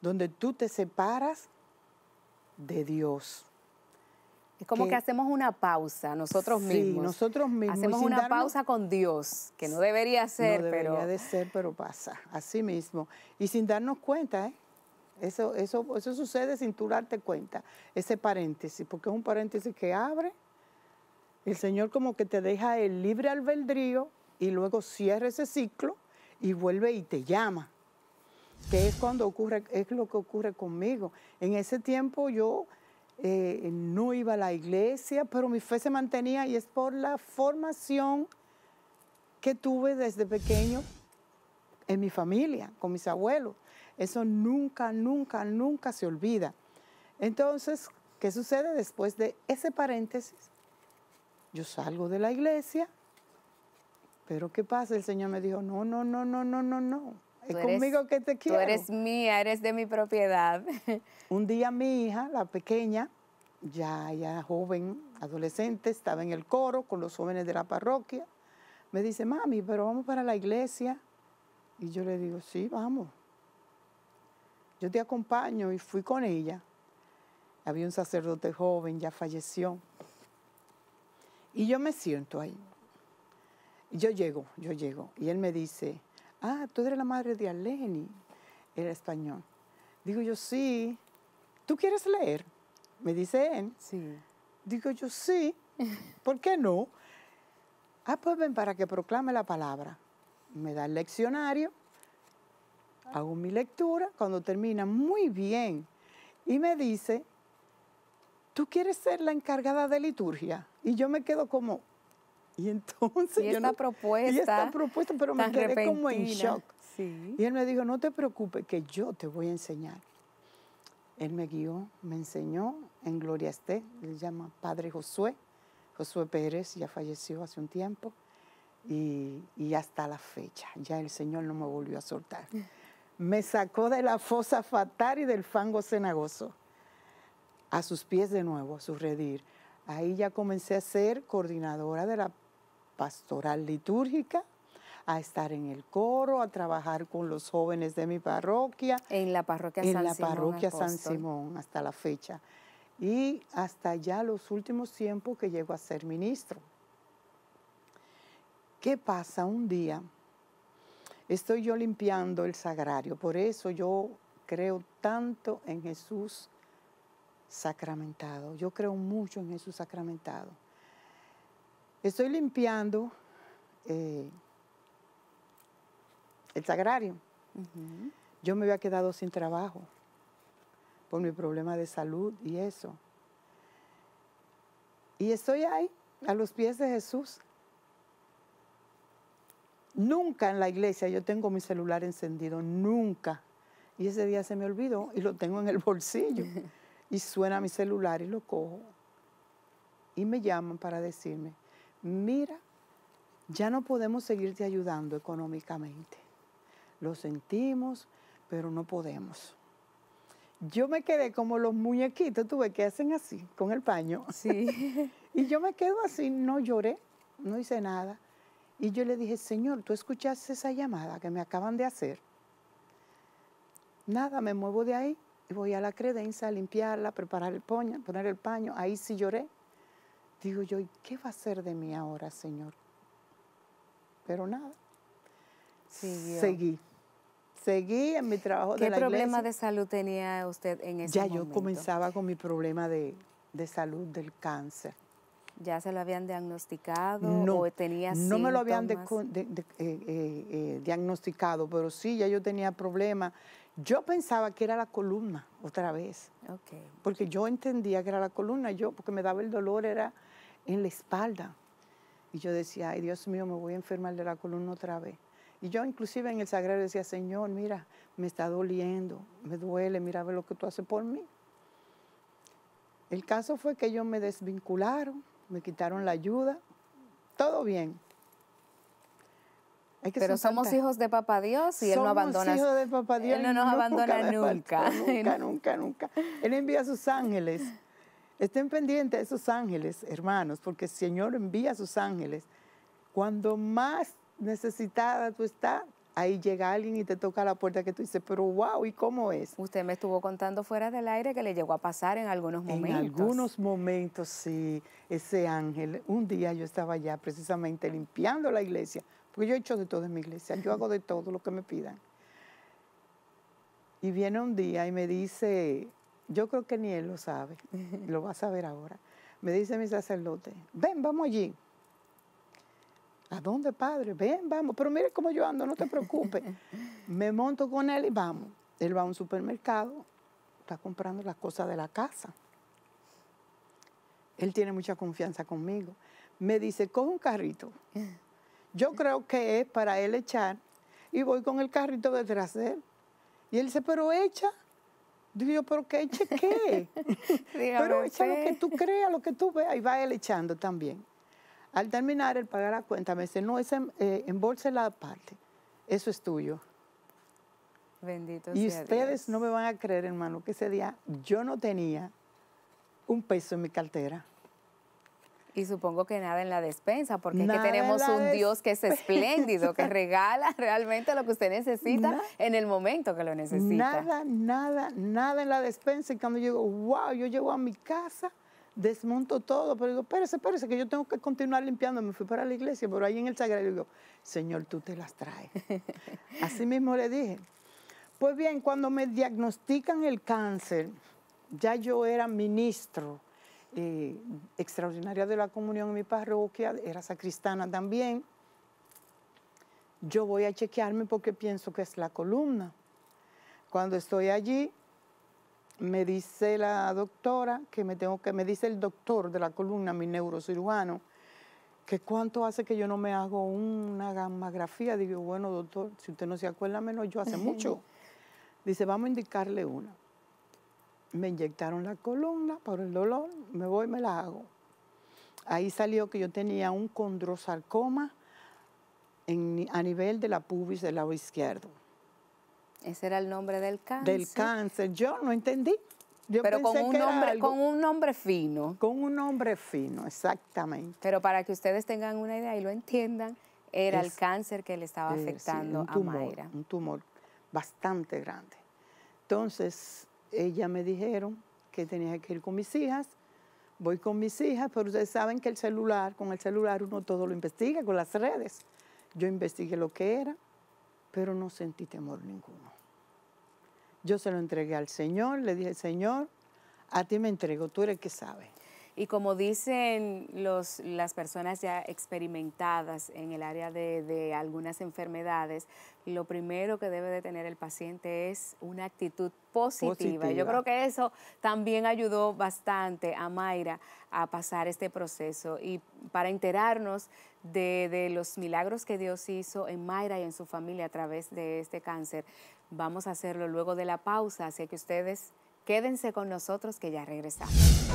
donde tú te separas de Dios. Es como que, hacemos una pausa nosotros mismos. sí, nosotros mismos. Hacemos una pausa con Dios, que no debería ser, no debería de ser, pero pasa, así mismo. Y sin darnos cuenta, ¿eh? Eso, eso, eso sucede sin tú darte cuenta, ese paréntesis, porque es un paréntesis que abre el Señor como que te deja el libre albedrío y luego cierra ese ciclo y vuelve y te llama. Que es cuando ocurre, es lo que ocurre conmigo. En ese tiempo yo eh, no iba a la iglesia, pero mi fe se mantenía y es por la formación que tuve desde pequeño en mi familia, con mis abuelos. Eso nunca, nunca, nunca se olvida. Entonces, ¿qué sucede después de ese paréntesis? Yo salgo de la iglesia, pero ¿qué pasa? El Señor me dijo, no, no, no, no, no, no, no. Es conmigo que te quiero. Tú eres mía, eres de mi propiedad. [LAUGHS] Un día mi hija, la pequeña, ya, ya joven, adolescente, estaba en el coro con los jóvenes de la parroquia. Me dice, mami, pero vamos para la iglesia. Y yo le digo, sí, vamos. Yo te acompaño y fui con ella. Había un sacerdote joven, ya falleció. Y yo me siento ahí. Yo llego, yo llego. Y él me dice, ah, tú eres la madre de Aleni, era español. Digo yo, sí. ¿Tú quieres leer? Me dice él. Sí. Digo yo, sí. [LAUGHS] ¿Por qué no? Ah, pues ven para que proclame la palabra. Me da el leccionario, hago mi lectura, cuando termina, muy bien. Y me dice ¿tú quieres ser la encargada de liturgia? Y yo me quedo como, y entonces... Y esta propuesta. Y esta propuesta, pero me quedé como en shock. Y él me dijo, no te preocupes, que yo te voy a enseñar. Él me guió, me enseñó en Gloria Esté, él llama Padre Josué, Josué Pérez, ya falleció hace un tiempo, y, y hasta la fecha, ya el Señor no me volvió a soltar. Mm. me sacó de la fosa fatal y del fango cenagoso a sus pies de nuevo, a su redir. Ahí ya comencé a ser coordinadora de la pastoral litúrgica, a estar en el coro, a trabajar con los jóvenes de mi parroquia. En la parroquia en la parroquia San Simón hasta la fecha. Y hasta ya los últimos tiempos que llego a ser ministro. ¿Qué pasa un día? Estoy yo limpiando el sagrario, por eso yo creo tanto en Jesús sacramentado. Yo creo mucho en Jesús sacramentado. Estoy limpiando eh, el sagrario. Yo me había quedado sin trabajo por mi problema de salud y eso. Y estoy ahí, a los pies de Jesús. Nunca en la iglesia yo tengo mi celular encendido, nunca. Y ese día se me olvidó y lo tengo en el bolsillo. [LAUGHS] Y suena mi celular y lo cojo. Y me llaman para decirme, mira, ya no podemos seguirte ayudando económicamente. Lo sentimos, pero no podemos. Yo me quedé como los muñequitos, tuve que hacen así, con el paño. Sí. [LAUGHS] y yo me quedo así, no lloré, no hice nada. Y yo le dije, Señor, ¿tú escuchaste esa llamada que me acaban de hacer? Nada, me muevo de ahí. ...y voy a la credencia a limpiarla, preparar el paño, poner el paño, ahí sí lloré. Digo yo, ¿y qué va a hacer de mí ahora, Señor? Pero nada. Seguí. Seguí en mi trabajo de la iglesia. ¿Qué problema de salud tenía usted en ese momento? Ya yo comenzaba con mi problema de, salud del cáncer. ¿Ya se lo habían diagnosticado no, tenía No me lo habían eh, eh, eh, diagnosticado, pero sí, ya yo tenía problemas yo pensaba que era la columna otra vez, porque yo entendía que era la columna, yo porque me daba el dolor era en la espalda. Y yo decía, ay Dios mío, me voy a enfermar de la columna otra vez. Y yo inclusive en el sagrado decía, Señor, mira, me está doliendo, me duele, mira ve lo que tú haces por mí. El caso fue que ellos me desvincularon, me quitaron la ayuda, todo bien. Pero somos hijos de Papá Dios y Él no abandona. hijos de Él no nos abandona nunca. Nunca, nunca, Él envía a sus ángeles. Estén pendientes de esos ángeles, hermanos, porque el Señor envía a sus ángeles. Cuando más necesitada tú estás, ahí llega alguien y te toca la puerta que tú dices, pero wow, ¿y cómo es? Usted me estuvo contando fuera del aire que le llegó a pasar en algunos momentos. En algunos momentos, sí, ese ángel. Un día yo estaba ya precisamente limpiando la iglesia porque yo he hecho de todo en mi iglesia, yo hago de todo lo que me pidan. Y viene un día y me dice, yo creo que ni él lo sabe, lo va a saber ahora. Me dice mi sacerdote, ven, vamos allí. ¿A dónde, padre? Ven, vamos. Pero mire cómo yo ando, no te preocupes. [LAUGHS] me monto con él y vamos. Él va a un supermercado, está comprando las cosas de la casa. Él tiene mucha confianza conmigo. Me dice, coge un carrito. [LAUGHS] Yo creo que es para él echar. Y voy con el carrito detrás de él. Y él dice, pero echa. Digo yo, pero que eche qué. [LAUGHS] pero echa lo que tú creas, lo que tú veas. Y va él echando también. Al terminar, él paga la cuenta. Me dice, no, esa, eh, la parte. Eso es tuyo. Bendito y ustedes no me van a creer, hermano, que ese día yo no tenía un peso en mi cartera. Y supongo que nada en la despensa, porque es que tenemos un Dios que es espléndido, que regala [LAUGHS] realmente lo que usted necesita en el momento que lo necesita. Nada, nada, nada en la despensa. Y cuando yo digo, wow, yo llego a mi casa, desmonto todo, pero digo, espérese, espérese, que yo tengo que continuar limpiando. Me fui para la iglesia, pero ahí en el sagrario digo, Señor, tú te las traes. [LAUGHS] Así mismo le dije. Pues bien, cuando me diagnostican el cáncer, ya yo era ministro extraordinaria de la comunión en mi parroquia, era sacristana también. Yo voy a chequearme porque pienso que es la columna. Cuando estoy allí, me dice la doctora que me tengo que, me dice el doctor de la columna, mi neurocirujano, que cuánto hace que yo no me hago una gammagrafía. Digo, bueno, doctor, si usted no se acuerda menos, yo hace [LAUGHS] mucho. Dice, vamos a indicarle una me inyectaron la columna por el dolor, me voy, me la hago. Ahí salió que yo tenía un condrosarcoma a nivel de la pubis del lado izquierdo. Ese era el nombre del cáncer. Del cáncer, yo no entendí. Pero con un, nombre, con un nombre fino. Con un nombre fino, exactamente. Pero para que ustedes tengan una idea y lo entiendan, era el cáncer que le estaba eh, afectando a Mayra. Un tumor bastante grande. Entonces, ella me dijeron que tenía que ir con mis hijas. Voy con mis hijas, pero ustedes saben que el celular, con el celular uno todo lo investiga, con las redes. Yo investigué lo que era, pero no sentí temor ninguno. Yo se lo entregué al Señor, le dije, Señor, a ti me entrego, tú eres el que sabe. Y como dicen los, las personas ya experimentadas en el área de, algunas enfermedades, lo primero que debe de tener el paciente es una actitud positiva. Yo creo que eso también ayudó bastante a Mayra a pasar este proceso y para enterarnos de, de los milagros que Dios hizo en Mayra y en su familia a través de este cáncer. Vamos a hacerlo luego de la pausa, así que ustedes quédense con nosotros que ya regresamos.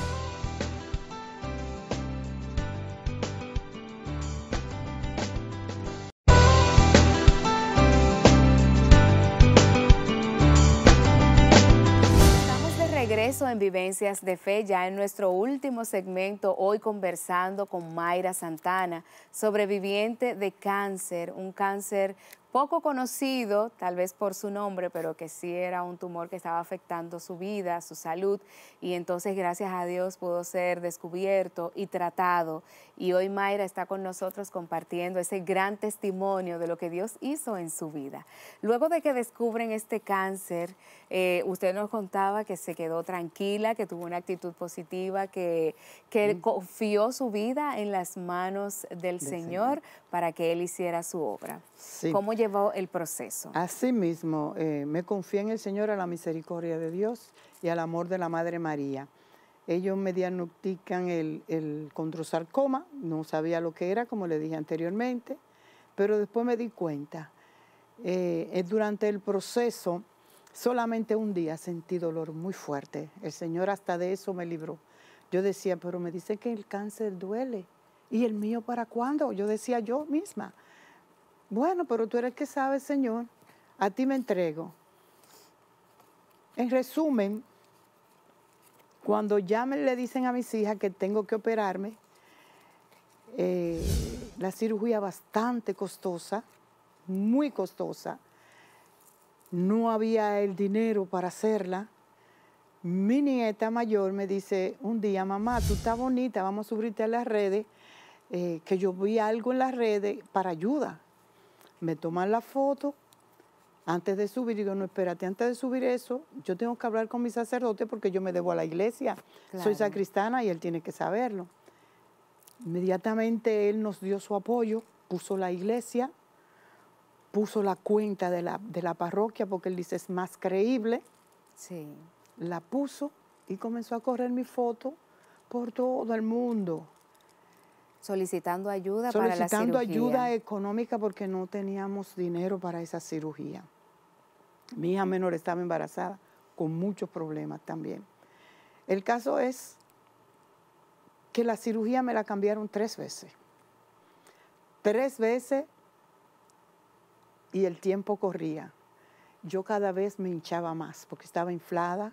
regreso en Vivencias de Fe, ya en nuestro último segmento, hoy conversando con Mayra Santana, sobreviviente de cáncer, un cáncer poco conocido, tal vez por su nombre, pero que sí era un tumor que estaba afectando su vida, su salud, y entonces gracias a Dios pudo ser descubierto y tratado. Y hoy Mayra está con nosotros compartiendo ese gran testimonio de lo que Dios hizo en su vida. Luego de que descubren este cáncer, eh, usted nos contaba que se quedó tranquila, que tuvo una actitud positiva, que, mm. confió su vida en las manos del, Señor, para que Él hiciera su obra. Sí. ¿Cómo llevó el proceso? Asimismo, eh, me confié en el Señor, a la misericordia de Dios y al amor de la Madre María. Ellos me diagnostican el, el condrosarcoma, no sabía lo que era, como le dije anteriormente, pero después me di cuenta. Eh, durante el proceso, solamente un día sentí dolor muy fuerte. El Señor hasta de eso me libró. Yo decía, pero me dicen que el cáncer duele. ¿Y el mío para cuándo? Yo decía yo misma. Bueno, pero tú eres que sabes, Señor. A ti me entrego. En resumen, cuando ya me le dicen a mis hijas que tengo que operarme, eh, la cirugía bastante costosa, muy costosa, no había el dinero para hacerla. Mi nieta mayor me dice un día, mamá, tú estás bonita, vamos a subirte a las redes, eh, que yo vi algo en las redes para ayuda me toman la foto antes de subir, digo, no, espérate, antes de subir eso, yo tengo que hablar con mi sacerdote porque yo me debo a la iglesia. Soy sacristana y él tiene que saberlo. Inmediatamente él nos dio su apoyo, puso la iglesia, puso la cuenta de la, parroquia porque él dice es más creíble. Sí. La puso y comenzó a correr mi foto por todo el mundo solicitando ayuda para la cirugía. Solicitando ayuda económica porque no teníamos dinero para esa cirugía. Mi hija menor estaba embarazada con muchos problemas también. El caso es que la cirugía me la cambiaron tres veces. Tres veces y el tiempo corría. Yo cada vez me hinchaba más porque estaba inflada.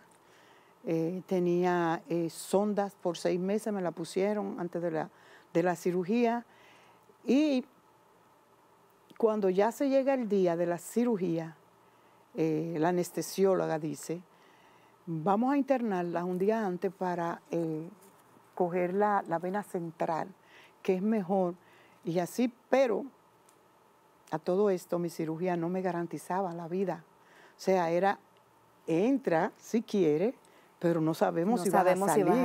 Eh, tenía eh, sondas por seis meses, me la pusieron antes de la de la cirugía y cuando ya se llega el día de la cirugía, eh, la anestesióloga dice, vamos a internarla un día antes para eh, coger la, vena central, que es mejor, y así, pero a todo esto mi cirugía no me garantizaba la vida. O sea, era, entra si quiere, pero no sabemos, si, va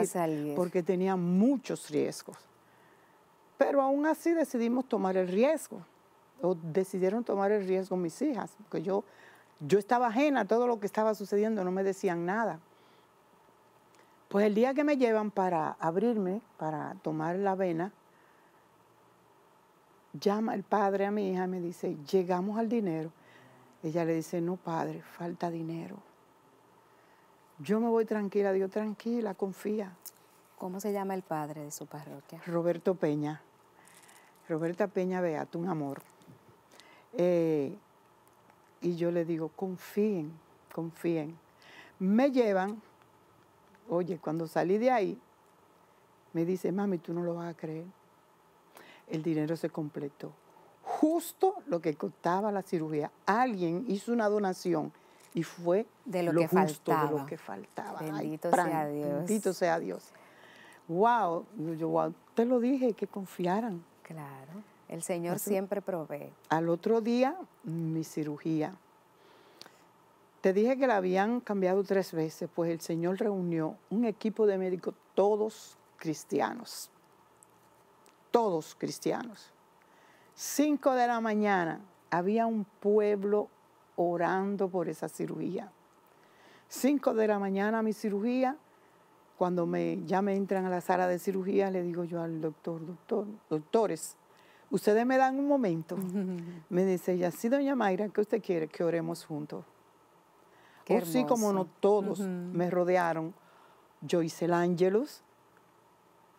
a salir, porque tenía muchos riesgos. Pero aún así decidimos tomar el riesgo, o decidieron tomar el riesgo mis hijas, porque yo, yo estaba ajena a todo lo que estaba sucediendo, no me decían nada. Pues el día que me llevan para abrirme, para tomar la vena, llama el padre a mi hija y me dice, llegamos al dinero. Ella le dice, no padre, falta dinero. Yo me voy tranquila, Dios tranquila, confía, ¿Cómo se llama el padre de su parroquia? Roberto Peña. Roberta Peña Beato, un amor. Eh, y yo le digo, confíen, confíen. Me llevan, oye, cuando salí de ahí, me dice, mami, tú no lo vas a creer. El dinero se completó. Justo lo que costaba la cirugía. Alguien hizo una donación y fue de lo, que justo faltaba. de lo que faltaba. Bendito sea Dios. Bendito sea Dios wow, yo, te lo dije, que confiaran. Claro, el Señor siempre provee. Al otro día, mi cirugía. Te dije que la habían cambiado tres veces, pues el Señor reunió un equipo de médicos, todos cristianos, todos cristianos. Cinco de la mañana había un pueblo orando por esa cirugía. Cinco de la mañana mi cirugía, cuando me, ya me entran a la sala de cirugía, le digo yo al doctor, doctor, doctores, ustedes me dan un momento. [LAUGHS] me dice ella, sí, doña Mayra, ¿qué usted quiere? Que oremos juntos. Qué oh, sí, como no todos me rodearon. Yo hice el ángelus,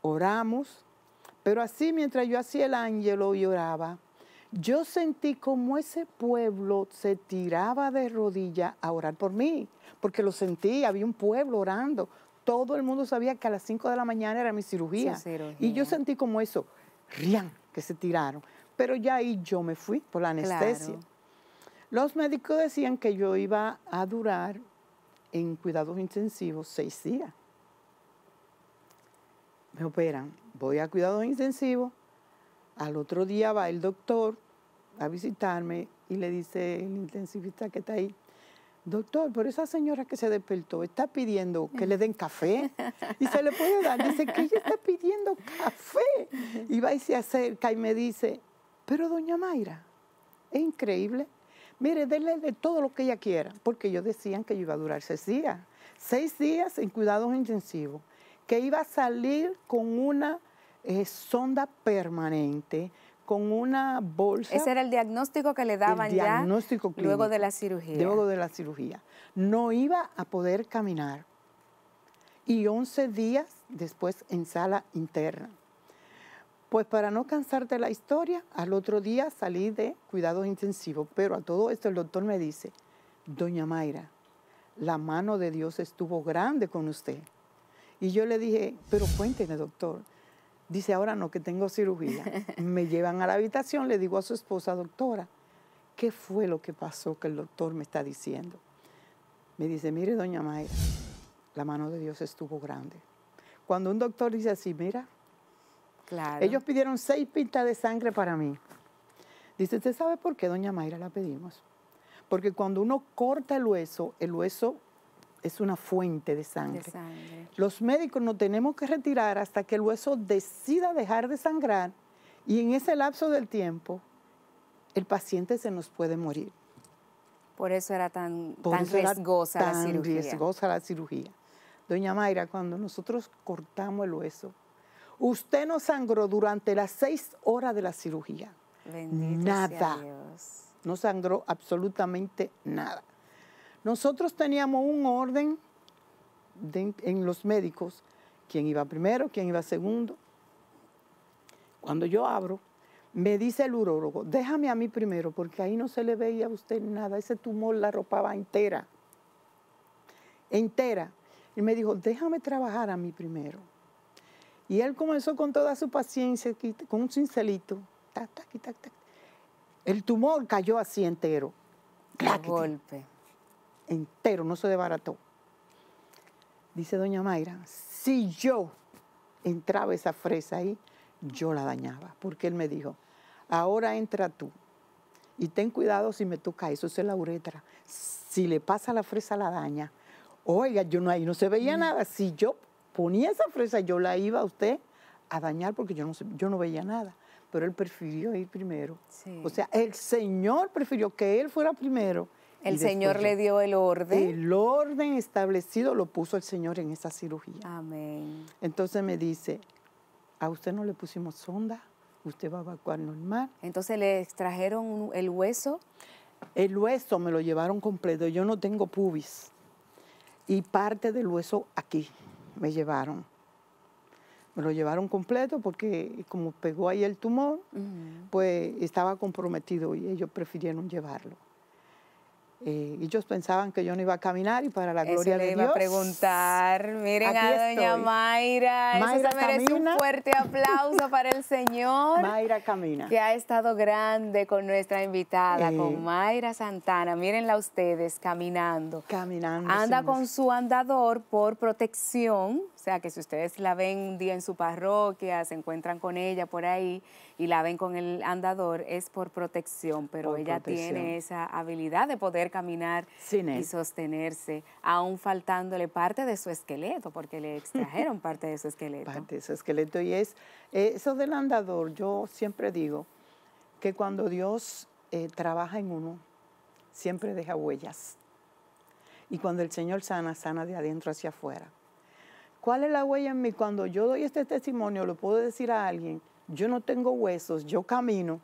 oramos, pero así mientras yo hacía el ángelo y oraba, yo sentí como ese pueblo se tiraba de rodillas a orar por mí, porque lo sentí, había un pueblo orando, todo el mundo sabía que a las 5 de la mañana era mi cirugía. Y yo sentí como eso, rían, que se tiraron. Pero ya ahí yo me fui por la anestesia. Los médicos decían que yo iba a durar en cuidados intensivos seis días. Me operan, voy a cuidados intensivos, al otro día va el doctor a visitarme y le dice el intensivista que está ahí, Doctor, pero esa señora que se despertó está pidiendo que le den café [LAUGHS] y se le puede dar. Dice que ella está pidiendo café. Y va y se acerca y me dice, pero doña Mayra, es increíble. Mire, déle de todo lo que ella quiera, porque ellos decían que yo iba a durar seis días, seis días en cuidados intensivos, que iba a salir con una eh, sonda permanente, con una bolsa. Ese era el diagnóstico que le daban diagnóstico ya clínico, luego de la cirugía. Luego de la cirugía. No iba a poder caminar. Y 11 días después en sala interna. Pues para no cansarte la historia, al otro día salí de cuidados intensivos, pero a todo esto el doctor me dice, doña Mayra, la mano de Dios estuvo grande con usted. Y yo le dije, pero cuénteme, doctor, Dice, ahora no, que tengo cirugía. [LAUGHS] me llevan a la habitación, le digo a su esposa, doctora, ¿qué fue lo que pasó que el doctor me está diciendo? Me dice, mire, doña Mayra, la mano de Dios estuvo grande. Cuando un doctor dice así, mira, ellos pidieron seis pintas de sangre para mí. Dice, ¿usted sabe por qué, doña Mayra, la pedimos? Porque cuando uno corta el hueso, el hueso es una fuente de sangre. Los médicos no tenemos que retirar hasta que el hueso decida dejar de sangrar y en ese lapso del tiempo el paciente se nos puede morir. Por eso era tan, tan riesgosa la cirugía. Doña Mayra, cuando nosotros cortamos el hueso, usted no sangró durante las seis horas de la cirugía. nada. No sangró absolutamente nada. Nosotros teníamos un orden en los médicos, quién iba primero, quién iba segundo. Cuando yo abro, me dice el urólogo, déjame a mí primero, porque ahí no se le veía a usted nada, ese tumor la ropaba entera, entera. Y me dijo, déjame trabajar a mí primero. Y él comenzó con toda su paciencia, con un cincelito, tac, tac, tac, El tumor cayó así entero. golpe entero, no se desbarató. Dice doña Mayra, si yo entraba esa fresa ahí, yo la dañaba, porque él me dijo, ahora entra tú y ten cuidado si me toca eso, es la uretra. Si le pasa la fresa, la daña. Oiga, yo no, ahí no se veía mm. nada. Si yo ponía esa fresa, yo la iba a usted a dañar porque yo no, yo no veía nada. Pero él prefirió ir primero. O sea, el Señor prefirió que él fuera primero el Señor le dio el orden. El orden establecido lo puso el Señor en esa cirugía. Amén. Entonces me dice, a usted no le pusimos sonda, usted va a evacuar normal. Entonces le extrajeron el hueso. El hueso me lo llevaron completo, yo no tengo pubis. Y parte del hueso aquí me llevaron. Me lo llevaron completo porque como pegó ahí el tumor, pues estaba comprometido y ellos prefirieron llevarlo. Eh, ellos pensaban que yo no iba a caminar y para la gloria le de iba a preguntar. Miren a doña Mayra. Mayra Eso merece un fuerte aplauso [LAUGHS] para el Señor. Mayra camina. Que ha estado grande con nuestra invitada, con eh, Mayra Santana. Mírenla ustedes caminando. Caminando. Anda con su andador por protección. O sea que si ustedes la ven un día en su parroquia, se encuentran con ella por ahí y la ven con el andador es por protección, pero ella tiene esa habilidad de poder caminar y sostenerse, aún faltándole parte de su esqueleto, porque le extrajeron parte de su esqueleto. Parte de su esqueleto y es eh, eso del andador, yo siempre digo que cuando Dios eh, trabaja en uno, siempre deja huellas. Y cuando el Señor sana, sana de adentro hacia afuera. ¿Cuál es la huella en mí? Cuando yo doy este testimonio, lo puedo decir a alguien yo no tengo huesos, yo camino.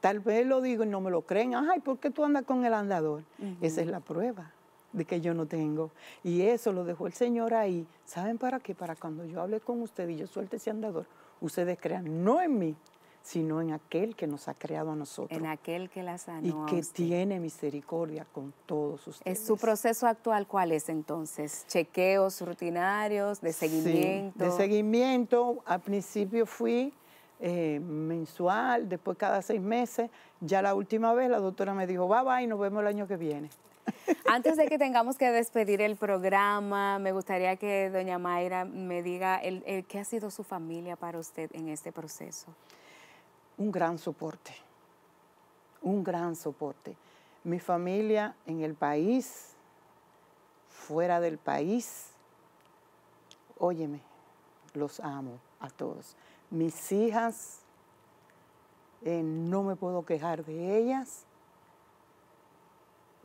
Tal vez lo digo y no me lo creen. Ay, ¿por qué tú andas con el andador? Esa es la prueba de que yo no tengo. Y eso lo dejó el Señor ahí. ¿Saben para qué? Para cuando yo hable con ustedes y yo suelte ese andador, ustedes crean, no en mí, sino en aquel que nos ha creado a nosotros. En aquel que la sanó. Y que tiene misericordia con todos ustedes. ¿Es su proceso actual cuál es entonces? ¿Chequeos rutinarios, de seguimiento? de seguimiento. Al principio fui eh, mensual, después cada seis meses. Ya la última vez la doctora me dijo, va, va y nos vemos el año que viene. [LAUGHS] Antes de que tengamos que despedir el programa, me gustaría que doña Mayra me diga el, qué ha sido su familia para usted en este proceso un gran soporte, un gran soporte. Mi familia en el país, fuera del país, óyeme, los amo a todos. Mis hijas, eh, no me puedo quejar de ellas.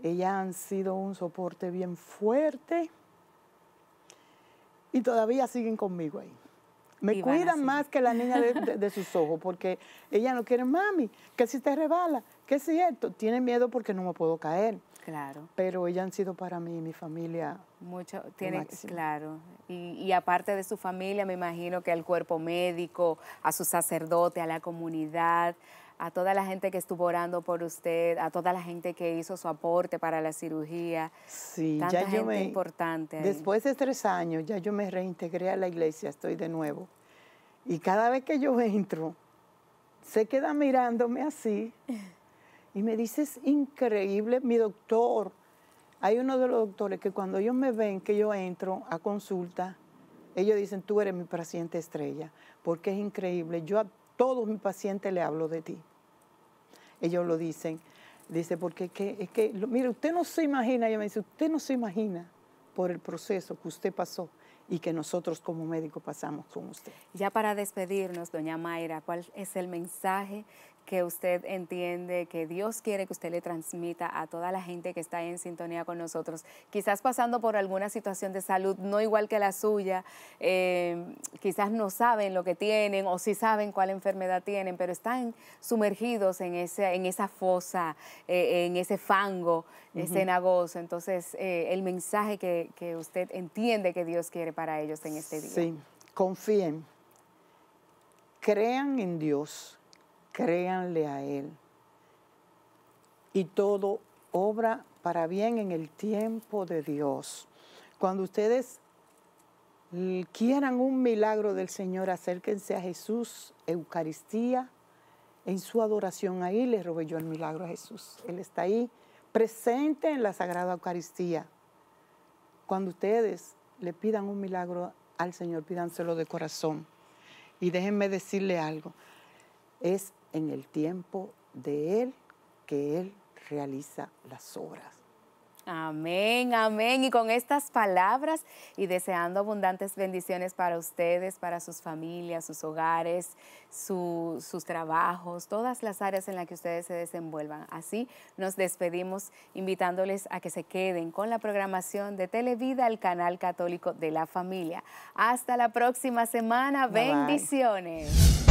Ellas han sido un soporte bien fuerte y todavía siguen conmigo ahí. Me cuidan más que la niña de, sus ojos porque ella no quiere, mami, que si te rebala, que es cierto, tiene miedo porque no me puedo caer. Claro. Pero ellas han sido para mí, mi familia. Mucho, tiene, claro. Y, y, aparte de su familia, me imagino que al cuerpo médico, a su sacerdote, a la comunidad, a toda la gente que estuvo orando por usted, a toda la gente que hizo su aporte para la cirugía. Sí, Tanta gente importante. Después de tres años ya yo me reintegré a la iglesia, estoy de nuevo. Y cada vez que yo entro, se queda mirándome así [LAUGHS] y me dice, es increíble, mi doctor. Hay uno de los doctores que cuando ellos me ven que yo entro a consulta, ellos dicen, tú eres mi paciente estrella, porque es increíble. Yo a todos mis pacientes le hablo de ti ellos lo dicen. Dice, porque es que, es que, mire, usted no se imagina, ella me dice, usted no se imagina por el proceso que usted pasó y que nosotros como médicos pasamos con usted. Ya para despedirnos, doña Mayra, ¿cuál es el mensaje que usted entiende que Dios quiere que usted le transmita a toda la gente que está en sintonía con nosotros, quizás pasando por alguna situación de salud no igual que la suya, eh, quizás no saben lo que tienen o si saben cuál enfermedad tienen, pero están sumergidos en, ese, en esa fosa, eh, en ese fango ese ese cenagoso. Entonces, eh, el mensaje que, que usted entiende que Dios quiere para ellos en este día. Sí, confíen, crean en Dios créanle a Él. Y todo obra para bien en el tiempo de Dios. Cuando ustedes quieran un milagro del Señor, acérquense a Jesús, Eucaristía, en su adoración. Ahí le robé yo el milagro a Jesús. Él está ahí, presente en la Sagrada Eucaristía. Cuando ustedes le pidan un milagro al Señor, pídanselo de corazón. Y déjenme decirle algo. Es en el tiempo de Él que Él realiza las obras. Amén, amén. Y con estas palabras y deseando abundantes bendiciones para ustedes, para sus familias, sus hogares, sus trabajos, todas las áreas en las que ustedes se desenvuelvan. Así nos despedimos invitándoles a que se queden con la programación de Televida, el canal católico de la familia. Hasta la próxima semana. bendiciones.